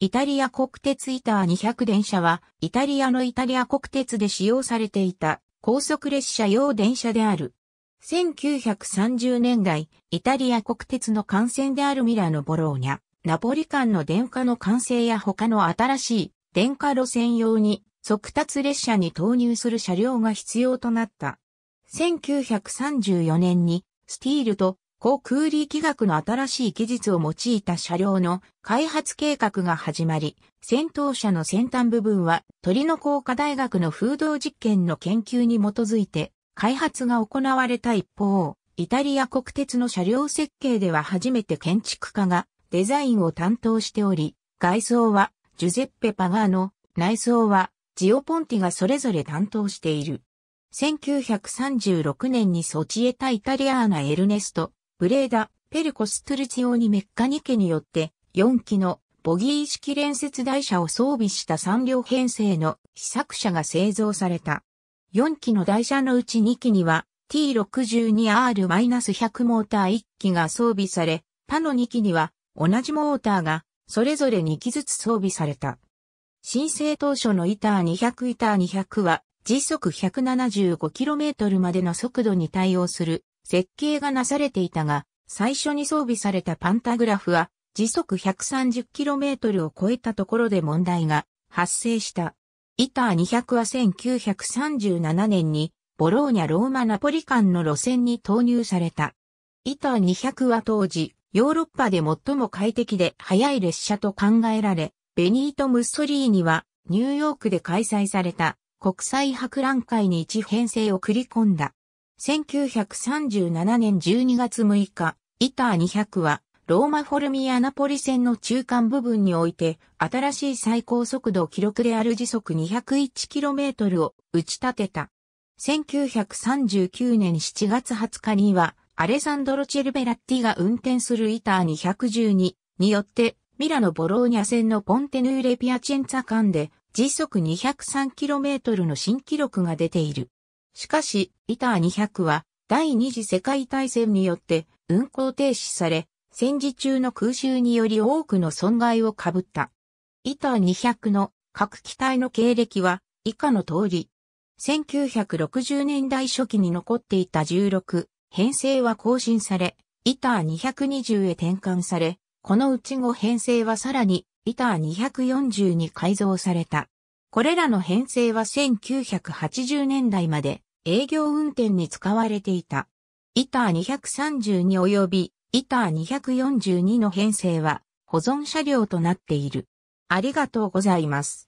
イタリア国鉄イター200電車は、イタリアのイタリア国鉄で使用されていた高速列車用電車である。1930年代、イタリア国鉄の幹線であるミラノ・ボローニャ、ナポリ間の電化の完成や他の新しい電化路線用に速達列車に投入する車両が必要となった。1934年にスティールと航空力学の新しい技術を用いた車両の開発計画が始まり、戦闘車の先端部分は鳥の工科大学の風洞実験の研究に基づいて開発が行われた一方、イタリア国鉄の車両設計では初めて建築家がデザインを担当しており、外装はジュゼッペ・パガーノ、内装はジオポンティがそれぞれ担当している。1936年にソチエタ・イタリアーナ・エルネスト、ブレーダ、ペルコストルチオにメッカニケによって4機のボギー式連接台車を装備した3両編成の試作車が製造された。4機の台車のうち2機には T62R-100 モーター1機が装備され、他の2機には同じモーターがそれぞれ2機ずつ装備された。申請当初のイター200イター200は時速 175km までの速度に対応する設計がなされていたが、最初に装備されたパンタグラフは時速 130km を超えたところで問題が発生した。イター200は1937年にボローニャ・ローマ・ナポリ間の路線に投入された。イター200は当時、ヨーロッパで最も快適で速い列車と考えられ、ベニート・ムッソリーニはニューヨークで開催された国際博覧会に一編成を繰り込んだ。1937年12月6日、イター200は、ローマフォルミアナポリ線の中間部分において、新しい最高速度記録である時速 201km を打ち立てた。1939年7月20日には、アレサンドロ・チェルベラッティが運転するイター212によって、ミラノ・ボローニャ線のポンテヌーレ・ピアチェンツァ間で時速 203km の新記録が出ている。しかし、イター200は第二次世界大戦によって運行停止され、戦時中の空襲により多くの損害を被った。イター200の各機体の経歴は以下の通り、1960年代初期に残っていた16、編成は更新され、イター220へ転換され、このうち5編成はさらに、イター240に改造された。これらの編成は1980年代まで営業運転に使われていた。イター232及びイター242の編成は保存車両となっている。ありがとうございます。